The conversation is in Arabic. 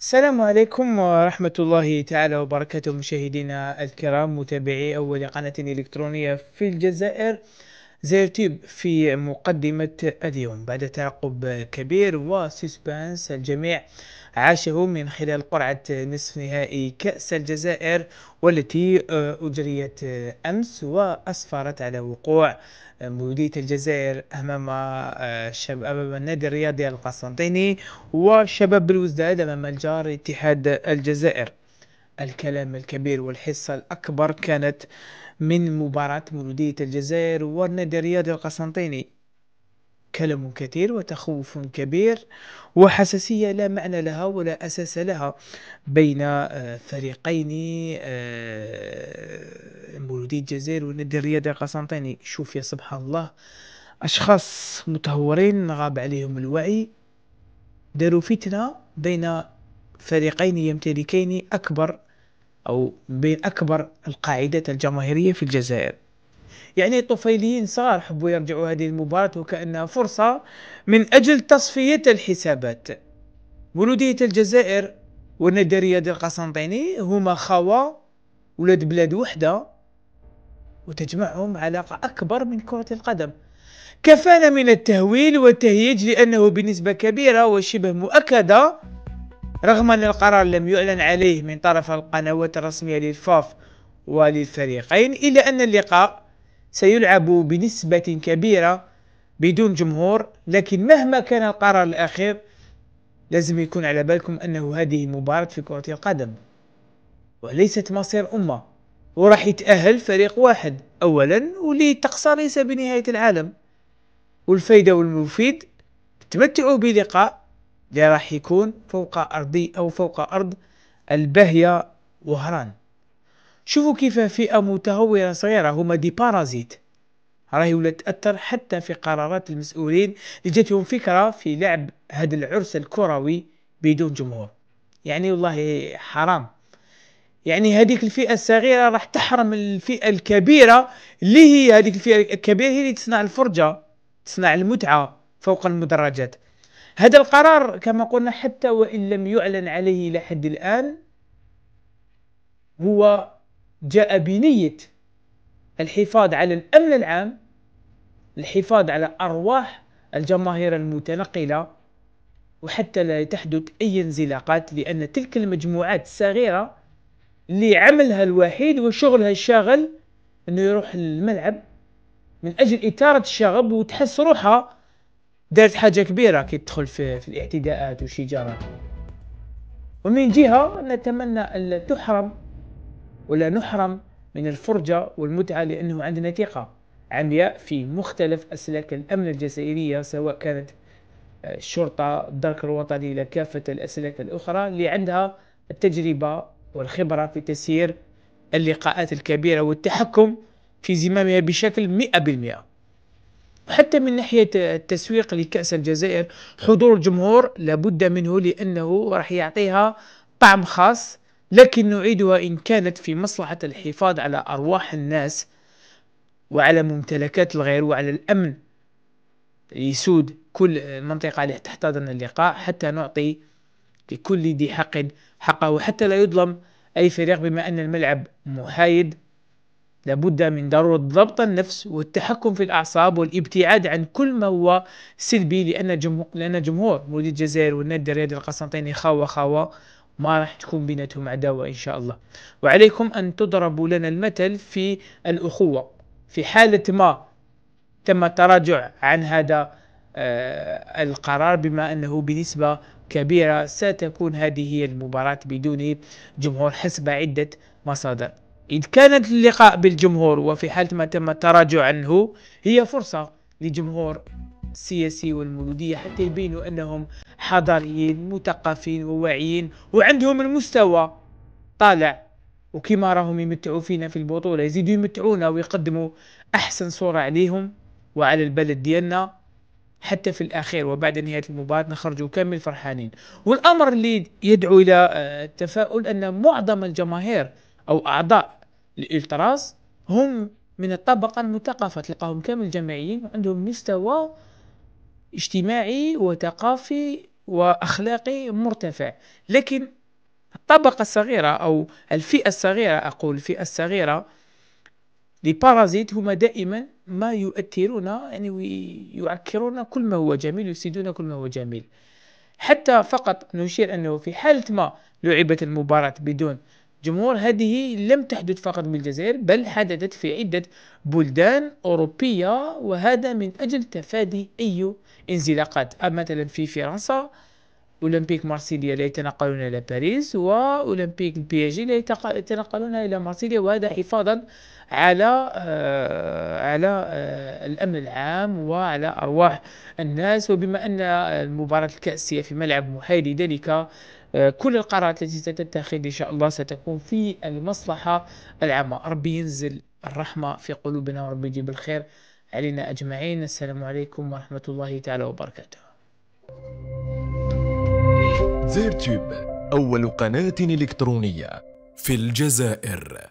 السلام عليكم ورحمة الله تعالى وبركاته مشاهدينا الكرام متابعي أول قناة إلكترونية في الجزائر زيرتيب في مقدمة اليوم بعد تعقب كبير وسسبانس الجميع عاشه من خلال قرعة نصف نهائي كأس الجزائر والتي آه، أجريت آه، أمس وأسفرت على وقوع آه، مولودية الجزائر أمام شب... أمام النادي الرياضي القسنطيني وشباب الوزداد أمام الجار اتحاد الجزائر الكلام الكبير والحصة الأكبر كانت من مباراة مولودية الجزائر والنادي الرياضي القسنطيني كلام كثير وتخوف كبير وحساسية لا معنى لها ولا أساس لها بين آه، فريقين آه، مولودية الجزائر والنادي الرياضي القسنطيني شوف يا سبحان الله أشخاص متهورين غاب عليهم الوعي داروا فتنة بين فريقين يمتلكين أكبر أو بين أكبر القاعدات الجماهيرية في الجزائر يعني الطفيليين صار حبوا يرجعوا هذه المباراة وكأنها فرصة من أجل تصفية الحسابات ولودية الجزائر والنادي الرياضي القسنطيني هما خوا ولاد بلاد وحدة وتجمعهم علاقة أكبر من كرة القدم كفانا من التهويل والتهيج لأنه بنسبة كبيرة وشبه مؤكدة رغم أن القرار لم يعلن عليه من طرف القنوات الرسمية للفاف وللفريقين إلا أن اللقاء سيلعب بنسبة كبيرة بدون جمهور لكن مهما كان القرار الأخير لازم يكون على بالكم أنه هذه مباراة في كرة القدم وليست مصير أمة وراح يتأهل فريق واحد أولا واللي تقصى ليس بنهاية العالم والفايدة والمفيد تمتعوا بلقاء اللي راح يكون فوق أرضي أو فوق أرض البهية وهران شوفوا كيف فئة متهورة صغيرة هما دي بارازيت راهي ولا تأثر حتى في قرارات المسؤولين اللي جاتهم فكرة في لعب هذا العرس الكروي بدون جمهور يعني والله حرام يعني هذيك الفئة الصغيرة راح تحرم الفئة الكبيرة اللي هي هذيك الفئة الكبيرة هي اللي تصنع الفرجة تصنع المتعة فوق المدرجات هذا القرار كما قلنا حتى وإن لم يعلن عليه إلى حد الآن هو جاء بنية الحفاظ على الأمن العام الحفاظ على أرواح الجماهير المتنقلة وحتى لا تحدث أي انزلاقات لأن تلك المجموعات الصغيرة اللي عملها الوحيد وشغلها الشاغل أنه يروح للملعب من أجل إثارة الشغب وتحس روحها دارت حاجه كبيره كي تدخل في, في الاعتداءات والشجارات ومن جهه نتمنى ان تحرم ولا نحرم من الفرجه والمتعه لانه عندنا ثقه عمياء في مختلف اسلاك الامن الجزائريه سواء كانت آه، الشرطه الدرك الوطني الى كافه الاسلاك الاخرى اللي عندها التجربه والخبره في تسيير اللقاءات الكبيره والتحكم في زمامها بشكل مئة بالمئة وحتى من ناحية التسويق لكأس الجزائر حضور الجمهور لابد منه لأنه راح يعطيها طعم خاص لكن نعيدها إن كانت في مصلحة الحفاظ على أرواح الناس وعلى ممتلكات الغير وعلى الأمن يسود كل منطقة اللي تحتضن اللقاء حتى نعطي لكل ذي حق حقه وحتى لا يظلم أي فريق بما أن الملعب محايد لابد من ضرورة ضبط النفس والتحكم في الأعصاب والابتعاد عن كل ما هو سلبي لأن جمهور لأن جمهور مولود الجزائر والنادي الرياضي القسنطيني خاوة خاوة ما راح تكون بيناتهم عداوة إن شاء الله وعليكم أن تضربوا لنا المثل في الأخوة في حالة ما تم التراجع عن هذا آه، القرار بما أنه بنسبة كبيرة ستكون هذه هي المباراة بدون جمهور حسب عدة مصادر إذ كانت اللقاء بالجمهور وفي حالة ما تم التراجع عنه هي فرصة لجمهور السياسي والمولودية حتى يبينوا أنهم حضاريين مثقفين وواعيين وعندهم المستوى طالع وكما راهم يمتعوا فينا في البطولة يزيدوا يمتعونا ويقدموا أحسن صورة عليهم وعلى البلد ديالنا حتى في الأخير وبعد نهاية المباراة نخرجوا كامل فرحانين والأمر اللي يدعو إلى آه، التفاؤل أن معظم الجماهير أو أعضاء الالتراس هم من الطبقة المثقفة تلقاهم كامل جماعيين عندهم مستوى اجتماعي وثقافي وأخلاقي مرتفع لكن الطبقة الصغيرة أو الفئة الصغيرة أقول الفئة الصغيرة لبارازيت هما دائما ما يؤثرون يعني يعكرون كل ما هو جميل يفسدون كل ما هو جميل حتى فقط نشير أنه في حالة ما لعبت المباراة بدون جمهور هذه لم تحدث فقط بالجزائر بل حدثت في عدة بلدان أوروبية وهذا من أجل تفادي أي انزلاقات مثلا في فرنسا أولمبيك مارسيليا لا يتنقلون إلى باريس وأولمبيك بياجي لا يتنقلون إلى مارسيليا وهذا حفاظا على آه على آه الامن العام وعلى ارواح الناس وبما ان المباراه الكاسيه في ملعب محايد لذلك آه، كل القرارات التي ستتخذ ان شاء الله ستكون في المصلحه العامه ربي ينزل الرحمه في قلوبنا وربي يجيب الخير علينا اجمعين السلام عليكم ورحمه الله تعالى وبركاته تيوب أول قناة إلكترونية في الجزائر